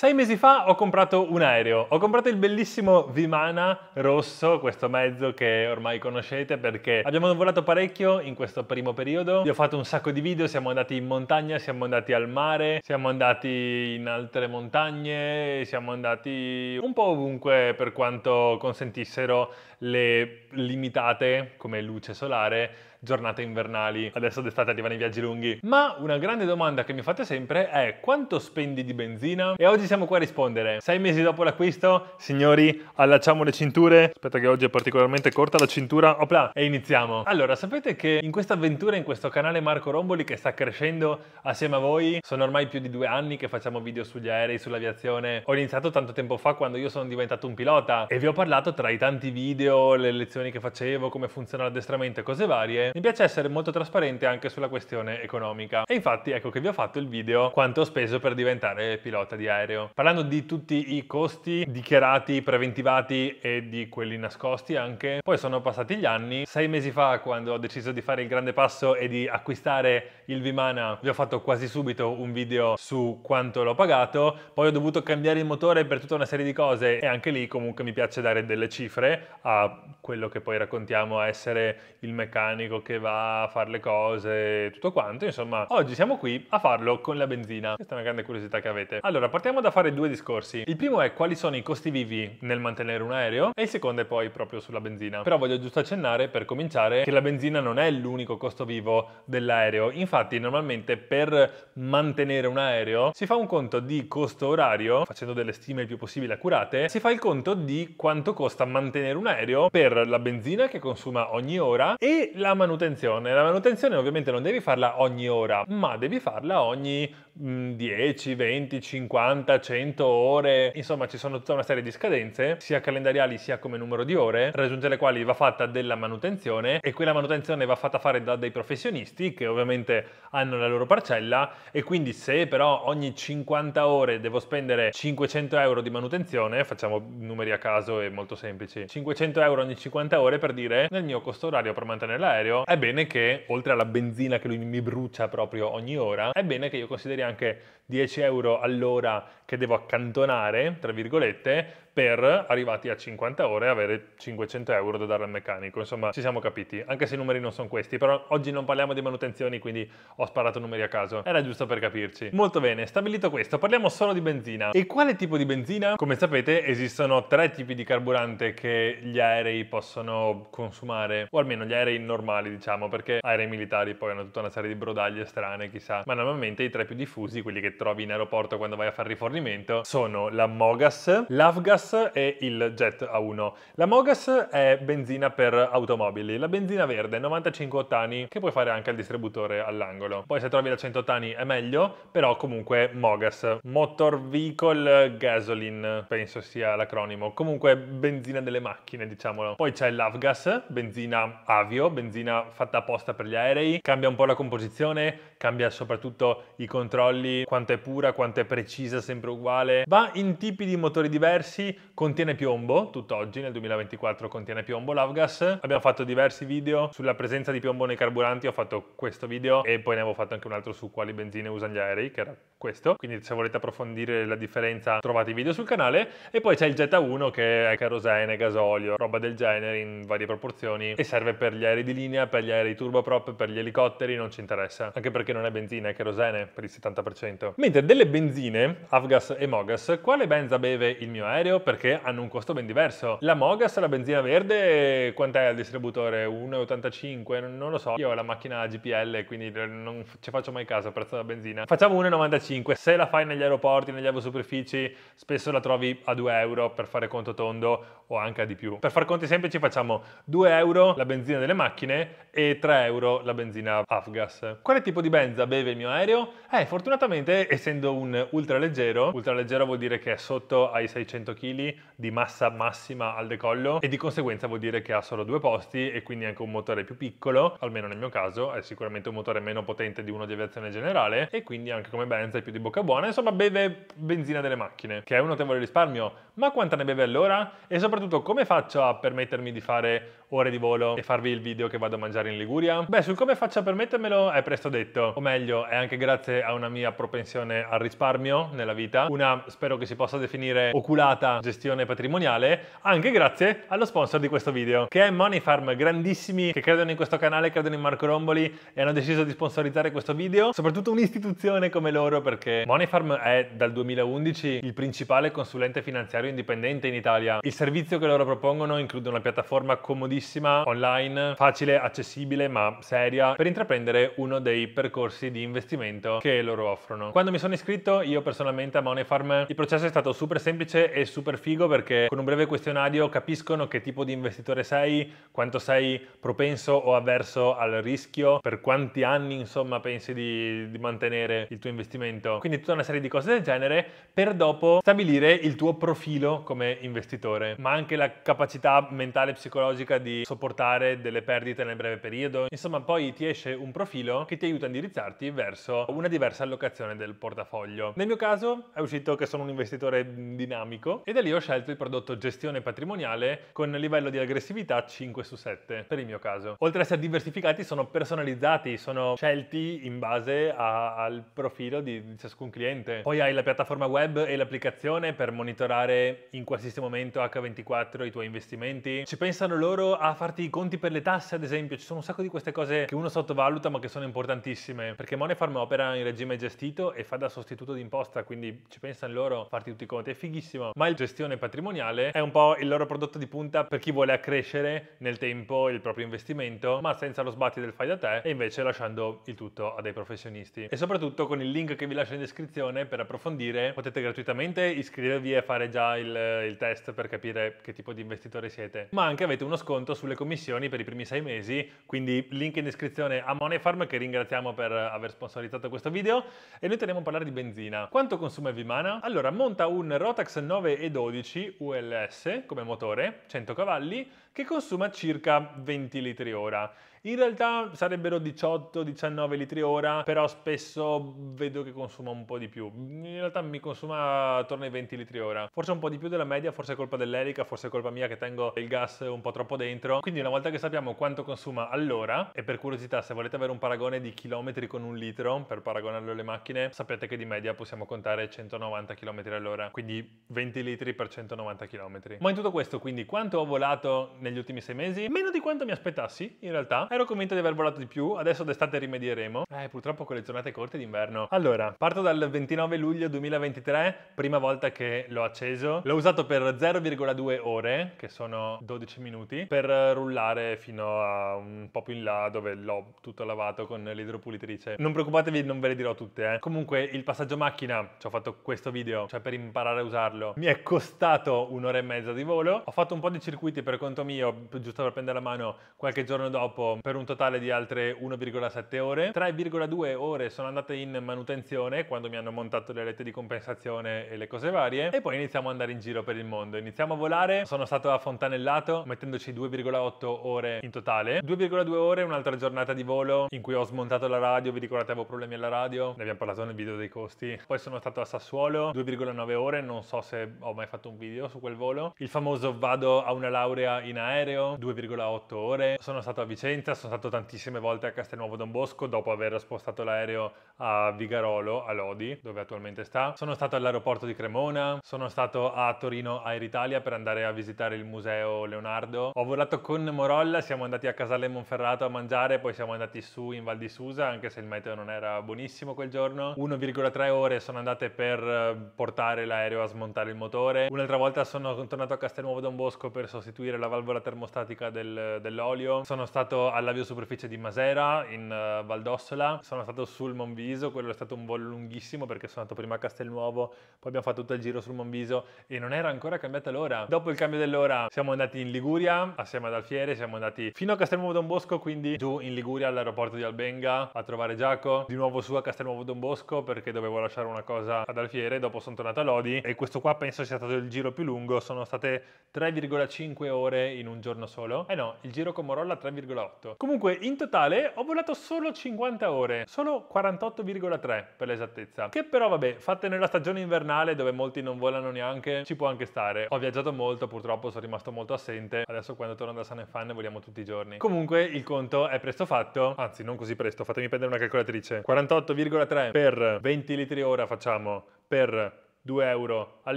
Sei mesi fa ho comprato un aereo, ho comprato il bellissimo Vimana rosso, questo mezzo che ormai conoscete perché abbiamo volato parecchio in questo primo periodo, vi ho fatto un sacco di video, siamo andati in montagna, siamo andati al mare, siamo andati in altre montagne, siamo andati un po' ovunque per quanto consentissero le limitate, come luce solare, giornate invernali. Adesso d'estate arrivano i viaggi lunghi. Ma una grande domanda che mi fate sempre è quanto spendi di benzina? E oggi siamo qua a rispondere. Sei mesi dopo l'acquisto, signori, allacciamo le cinture. Aspetta che oggi è particolarmente corta la cintura. Opla, e iniziamo. Allora, sapete che in questa avventura, in questo canale Marco Romboli che sta crescendo assieme a voi, sono ormai più di due anni che facciamo video sugli aerei, sull'aviazione. Ho iniziato tanto tempo fa quando io sono diventato un pilota e vi ho parlato tra i tanti video, le lezioni che facevo, come funziona l'addestramento e cose varie. Mi piace essere molto trasparente anche sulla questione economica. E infatti ecco che vi ho fatto il video quanto ho speso per diventare pilota di aereo contrario. Parlando di tutti i costi dichiarati, preventivati e di quelli nascosti anche, poi sono passati gli anni. Sei mesi fa, quando ho deciso di fare il grande passo e di acquistare il Vimana, vi ho fatto quasi subito un video su quanto l'ho pagato. Poi ho dovuto cambiare il motore per tutta una serie di cose e anche lì comunque mi piace dare delle cifre a quello che poi raccontiamo a essere il meccanico che va a fare le cose tutto quanto. Insomma, oggi siamo qui a farlo con la benzina. Questa è una grande curiosità che avete. Allora, partiamo da da fare due discorsi. Il primo è quali sono i costi vivi nel mantenere un aereo e il secondo è poi proprio sulla benzina. Però voglio giusto accennare per cominciare che la benzina non è l'unico costo vivo dell'aereo. Infatti normalmente per mantenere un aereo si fa un conto di costo orario, facendo delle stime il più possibile accurate, si fa il conto di quanto costa mantenere un aereo per la benzina che consuma ogni ora e la manutenzione. La manutenzione ovviamente non devi farla ogni ora, ma devi farla ogni 10, 20, 50 100 ore, insomma ci sono tutta una serie di scadenze, sia calendariali sia come numero di ore, raggiunte le quali va fatta della manutenzione e quella manutenzione va fatta fare da dei professionisti che ovviamente hanno la loro parcella e quindi se però ogni 50 ore devo spendere 500 euro di manutenzione, facciamo numeri a caso e molto semplici, 500 euro ogni 50 ore per dire nel mio costo orario per mantenere l'aereo, è bene che oltre alla benzina che lui mi brucia proprio ogni ora, è bene che io consideri anche 10 euro all'ora che devo accantonare, tra virgolette, per, arrivati a 50 ore, avere 500 euro da dare al meccanico. Insomma, ci siamo capiti, anche se i numeri non sono questi, però oggi non parliamo di manutenzioni, quindi ho sparato numeri a caso. Era giusto per capirci. Molto bene, stabilito questo, parliamo solo di benzina. E quale tipo di benzina? Come sapete, esistono tre tipi di carburante che gli aerei possono consumare, o almeno gli aerei normali, diciamo, perché aerei militari poi hanno tutta una serie di brodaglie strane, chissà. Ma normalmente i tre più diffusi, quelli che trovi in aeroporto quando vai a fare rifornimento, sono la Mogas, l'Afgas Mogas e il Jet A1. La Mogas è benzina per automobili, la benzina verde 95 ottani che puoi fare anche al distributore all'angolo. Poi se trovi la 100 ottani è meglio, però comunque Mogas. Motor Vehicle Gasoline, penso sia l'acronimo. Comunque benzina delle macchine, diciamolo. Poi c'è l'Avgas, benzina avio, benzina fatta apposta per gli aerei. Cambia un po' la composizione, cambia soprattutto i controlli, quanto è pura, quanto è precisa, sempre uguale. Va in tipi di motori diversi, contiene piombo, tutt'oggi nel 2024 contiene piombo l'Avgas. Abbiamo fatto diversi video sulla presenza di piombo nei carburanti, ho fatto questo video e poi ne avevo fatto anche un altro su quali benzine usano gli aerei, che era questo. Quindi se volete approfondire la differenza trovate i video sul canale. E poi c'è il Jetta 1 che è kerosene, gasolio, roba del genere in varie proporzioni e serve per gli aerei di linea, per gli aerei turboprop, per gli elicotteri, non ci interessa. Anche perché non è benzina, è kerosene per il 70%. Mentre delle benzine, Avgas e Mogas, quale benza beve il mio aereo? perché hanno un costo ben diverso. La Mogas, la benzina verde, quant'è al distributore? 1,85? Non lo so. Io ho la macchina GPL, quindi non ci faccio mai caso al prezzo della benzina. Facciamo 1,95. Se la fai negli aeroporti, negli avosuperfici, spesso la trovi a 2 euro per fare conto tondo o anche a di più. Per far conti semplici facciamo 2 euro la benzina delle macchine e 3 euro la benzina Afgas. Quale tipo di benza beve il mio aereo? Eh, fortunatamente essendo un ultraleggero, ultraleggero vuol dire che è sotto ai 600 kg, kg di massa massima al decollo e di conseguenza vuol dire che ha solo due posti e quindi anche un motore più piccolo, almeno nel mio caso è sicuramente un motore meno potente di uno di aviazione generale e quindi anche come Benz è più di bocca buona, insomma beve benzina delle macchine, che è un notevole risparmio, ma quanta ne beve allora? E soprattutto come faccio a permettermi di fare ore di volo e farvi il video che vado a mangiare in Liguria? Beh, sul come faccio a permettermelo è presto detto, o meglio, è anche grazie a una mia propensione al risparmio nella vita, una spero che si possa definire oculata gestione patrimoniale, anche grazie allo sponsor di questo video, che è Money Farm, grandissimi che credono in questo canale, credono in Marco Romboli e hanno deciso di sponsorizzare questo video, soprattutto un'istituzione come loro perché Money Farm è dal 2011 il principale consulente finanziario indipendente in Italia. Il servizio che loro propongono include una piattaforma comodissima bellissima, online, facile, accessibile ma seria per intraprendere uno dei percorsi di investimento che loro offrono. Quando mi sono iscritto io personalmente a Money Farm il processo è stato super semplice e super figo perché con un breve questionario capiscono che tipo di investitore sei, quanto sei propenso o avverso al rischio, per quanti anni insomma pensi di, di mantenere il tuo investimento. Quindi tutta una serie di cose del genere per dopo stabilire il tuo profilo come investitore, ma anche la capacità mentale e psicologica di di sopportare delle perdite nel breve periodo. Insomma, poi ti esce un profilo che ti aiuta a indirizzarti verso una diversa allocazione del portafoglio. Nel mio caso è uscito che sono un investitore dinamico e da lì ho scelto il prodotto gestione patrimoniale con livello di aggressività 5 su 7 per il mio caso. Oltre a essere diversificati sono personalizzati, sono scelti in base a, al profilo di, di ciascun cliente. Poi hai la piattaforma web e l'applicazione per monitorare in qualsiasi momento H24 i tuoi investimenti. Ci pensano loro a farti i conti per le tasse, ad esempio. Ci sono un sacco di queste cose che uno sottovaluta ma che sono importantissime. Perché Money Monefarm opera in regime gestito e fa da sostituto di imposta, quindi ci pensano loro a farti tutti i conti. È fighissimo. Ma il gestione patrimoniale è un po' il loro prodotto di punta per chi vuole accrescere nel tempo il proprio investimento, ma senza lo sbatti del fai da te e invece lasciando il tutto a dei professionisti. E soprattutto con il link che vi lascio in descrizione per approfondire potete gratuitamente iscrivervi e fare già il, il test per capire che tipo di investitore siete. Ma anche avete uno sconto conto sulle commissioni per i primi sei mesi, quindi link in descrizione a Moneyfarm che ringraziamo per aver sponsorizzato questo video e noi torniamo a parlare di benzina. Quanto consuma Vimana? Allora, monta un Rotax 912 ULS come motore, 100 cavalli, che consuma circa 20 litri ora. In realtà sarebbero 18-19 litri ora, però spesso vedo che consuma un po' di più. In realtà mi consuma attorno ai 20 litri ora. Forse un po' di più della media, forse è colpa dell'Erica, forse è colpa mia che tengo il gas un po' troppo dentro. Quindi una volta che sappiamo quanto consuma all'ora, e per curiosità se volete avere un paragone di chilometri con un litro, per paragonarlo alle macchine, sapete che di media possiamo contare 190 km all'ora, quindi 20 litri per 190 km. Ma in tutto questo, quindi, quanto ho volato negli ultimi sei mesi? Meno di quanto mi aspettassi, in realtà. Ero convinto di aver volato di più, adesso d'estate rimedieremo. Eh, purtroppo con le giornate corte d'inverno. Allora, parto dal 29 luglio 2023, prima volta che l'ho acceso. L'ho usato per 0,2 ore, che sono 12 minuti, per rullare fino a un po' più in là dove l'ho tutto lavato con l'idropulitrice. Non preoccupatevi, non ve le dirò tutte, eh. Comunque, il passaggio macchina, ci ho fatto questo video, cioè per imparare a usarlo, mi è costato un'ora e mezza di volo. Ho fatto un po' di circuiti per conto mio, giusto per prendere la mano qualche giorno dopo per un totale di altre 1,7 ore. 3,2 ore sono andate in manutenzione quando mi hanno montato le rette di compensazione e le cose varie e poi iniziamo ad andare in giro per il mondo. Iniziamo a volare, sono stato a Fontanellato mettendoci 2,8 ore in totale. 2,2 ore un'altra giornata di volo in cui ho smontato la radio, vi ricordate avevo problemi alla radio, ne abbiamo parlato nel video dei costi. Poi sono stato a Sassuolo 2,9 ore, non so se ho mai fatto un video su quel volo. Il famoso vado a una laurea in aereo 2,8 ore. Sono stato a Vicenza Venezia, sono stato tantissime volte a Castelnuovo Don Bosco dopo aver spostato l'aereo a Vigarolo, a Lodi, dove attualmente sta. Sono stato all'aeroporto di Cremona, sono stato a Torino Air Italia per andare a visitare il museo Leonardo. Ho volato con Morolla, siamo andati a Casale Monferrato a mangiare, poi siamo andati su in Val di Susa, anche se il meteo non era buonissimo quel giorno. 1,3 ore sono andate per eh, portare l'aereo a smontare il motore. Un'altra volta sono tornato a Castelnuovo Don Bosco per sostituire la valvola termostatica del, dell'olio. Sono stato a alla biosuperficie di Masera in uh, Valdossola, sono stato sul Monviso, quello è stato un volo lunghissimo perché sono andato prima a Castelnuovo, poi abbiamo fatto tutto il giro sul Monviso e non era ancora cambiata l'ora. Dopo il cambio dell'ora siamo andati in Liguria assieme ad Alfiere, siamo andati fino a Castelnuovo Don Bosco, quindi giù in Liguria all'aeroporto di Albenga a trovare Giacomo, di nuovo su a Castelnuovo Don Bosco perché dovevo lasciare una cosa ad Alfiere, dopo sono tornato a Lodi e questo qua penso sia stato il giro più lungo, sono state 3,5 ore in un giorno solo. Eh no, il giro con Morolla 3,8 faccio. Comunque, in totale ho volato solo 50 ore, solo 48,3 per l'esattezza. Che però, vabbè, fatte nella stagione invernale dove molti non volano neanche, ci può anche stare. Ho viaggiato molto, purtroppo sono rimasto molto assente. Adesso quando torno da San Fan voliamo tutti i giorni. Comunque, il conto è presto fatto, anzi, non così presto, fatemi prendere una calcolatrice. 48,3 per 20 litri ora facciamo per 2 euro al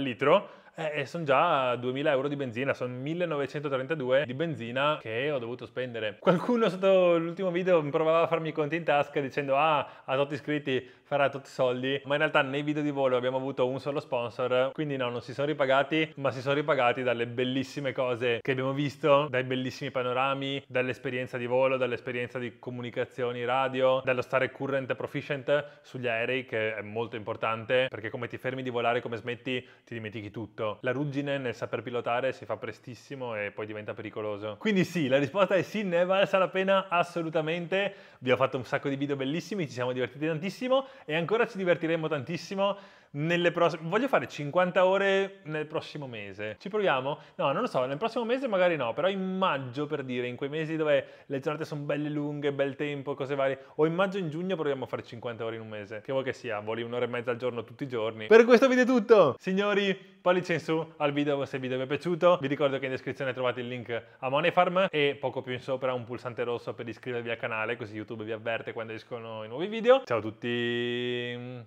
litro eh, eh sono già 2000 euro di benzina, sono 1932 di benzina che ho dovuto spendere. Qualcuno sotto l'ultimo video provava a farmi i conti in tasca dicendo ah, a tutti iscritti farà tutti i soldi, ma in realtà nei video di volo abbiamo avuto un solo sponsor, quindi no, non si sono ripagati, ma si sono ripagati dalle bellissime cose che abbiamo visto, dai bellissimi panorami, dall'esperienza di volo, dall'esperienza di comunicazioni radio, dallo stare current proficient sugli aerei, che è molto importante, perché come ti fermi di volare, come smetti, ti dimentichi tutto appunto la ruggine nel saper pilotare si fa prestissimo e poi diventa pericoloso. Quindi sì, la risposta è sì, ne è valsa la pena assolutamente. Vi ho fatto un sacco di video bellissimi, ci siamo divertiti tantissimo e ancora ci divertiremo tantissimo nelle prossime... Voglio fare 50 ore nel prossimo mese. Ci proviamo? No, non lo so, nel prossimo mese magari no, però in maggio per dire, in quei mesi dove le giornate sono belle lunghe, bel tempo, cose varie, o in maggio in giugno proviamo a fare 50 ore in un mese. Che vuoi che sia, voli un'ora e mezza al giorno tutti i giorni. Per questo video è tutto! Signori, pollice in su al video se il video vi è piaciuto. Vi ricordo che in descrizione trovate il link a Money Farm e poco più in sopra un pulsante rosso per iscrivervi al canale, così YouTube vi avverte quando escono i nuovi video. Ciao a tutti!